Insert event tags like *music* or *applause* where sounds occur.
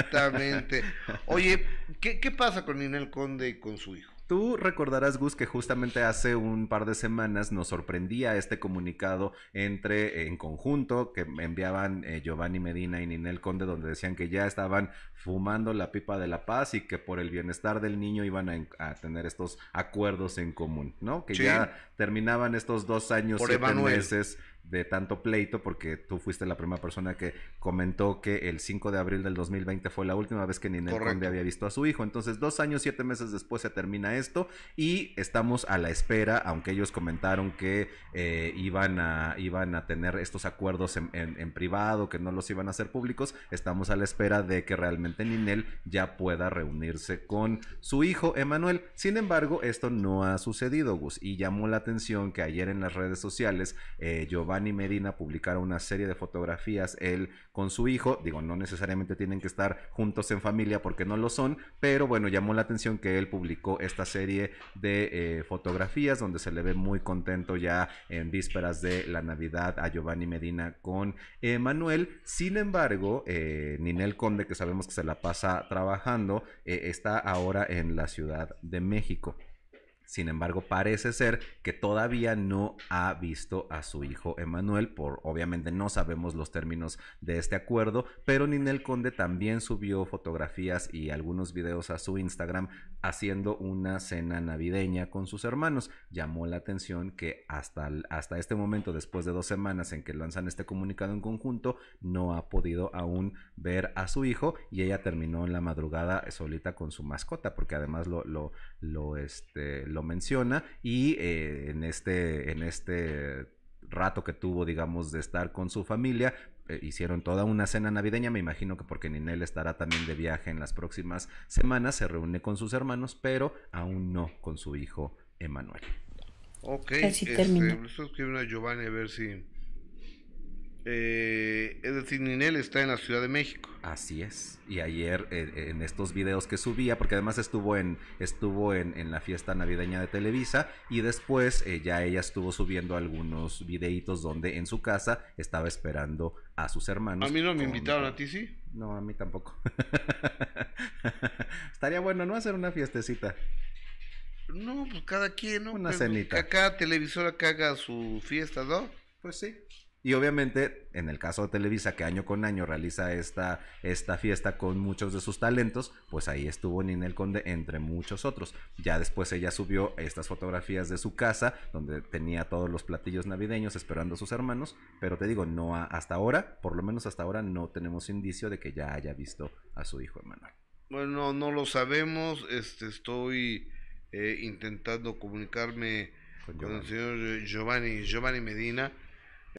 Exactamente. Oye, ¿qué, pasa con Ninel Conde y con su hijo? Tú recordarás, Gus, que justamente hace un par de semanas nos sorprendía este comunicado entre eh, en conjunto que enviaban eh, Giovanni Medina y Ninel Conde, donde decían que ya estaban fumando la pipa de la paz y que por el bienestar del niño iban a, tener estos acuerdos en común, ¿no? Que ya terminaban estos dos años, y siete meses de tanto pleito porque tú fuiste la primera persona que comentó que el 5 de abril del 2020 fue la última vez que Ninel Conde había visto a su hijo. Entonces, dos años, siete meses después se termina esto y estamos a la espera, aunque ellos comentaron que eh, iban, a, iban a tener estos acuerdos en, privado, que no los iban a hacer públicos, estamos a la espera de que realmente Ninel ya pueda reunirse con su hijo Emanuel. Sin embargo, esto no ha sucedido, Gus, y llamó la atención que ayer en las redes sociales, eh, Giovanni y Medina publicaron una serie de fotografías él con su hijo. Digo, no necesariamente tienen que estar juntos en familia porque no lo son, pero bueno, llamó la atención que él publicó esta serie de eh, fotografías donde se le ve muy contento ya en vísperas de la Navidad a Giovanni Medina con Manuel. Sin embargo, eh, Ninel Conde, que sabemos que se la pasa trabajando, eh, está ahora en la Ciudad de México. Sin embargo, parece ser que todavía no ha visto a su hijo Emanuel, por obviamente no sabemos los términos de este acuerdo, pero Ninel Conde también subió fotografías y algunos videos a su Instagram haciendo una cena navideña con sus hermanos. Llamó la atención que hasta, hasta este momento, después de dos semanas en que lanzan este comunicado en conjunto, no ha podido aún ver a su hijo y ella terminó en la madrugada solita con su mascota, porque además lo, lo, lo, este, lo menciona y eh, en este, en este rato que tuvo, digamos, de estar con su familia, eh, hicieron toda una cena navideña, me imagino que porque Ninel estará también de viaje en las próximas semanas, se reúne con sus hermanos, pero aún no con su hijo Emanuel. Ok, este, a Giovanni a ver si... Eh, es decir, Ninel está en la Ciudad de México. Así es. Y ayer eh, en estos videos que subía, porque además estuvo en, estuvo en, la fiesta navideña de Televisa y después eh, ya ella estuvo subiendo algunos videitos donde en su casa estaba esperando a sus hermanos. A mí no me invitaron, a ti sí. No, a mí tampoco. *laughs* Estaría bueno, ¿no? Hacer una fiestecita. No, pues cada quien, ¿no? Una pues, cenita. Cada televisora que haga su fiesta, ¿no? Pues sí. Y obviamente, en el caso de Televisa, que año con año realiza esta, esta fiesta con muchos de sus talentos, pues ahí estuvo Ninel Conde entre muchos otros. Ya después ella subió estas fotografías de su casa, donde tenía todos los platillos navideños esperando a sus hermanos, pero te digo, no hasta ahora, por lo menos hasta ahora, no tenemos indicio de que ya haya visto a su hijo Emanuel. Bueno, no lo sabemos, este, estoy eh, intentando comunicarme con, con el señor Giovanni, Giovanni Medina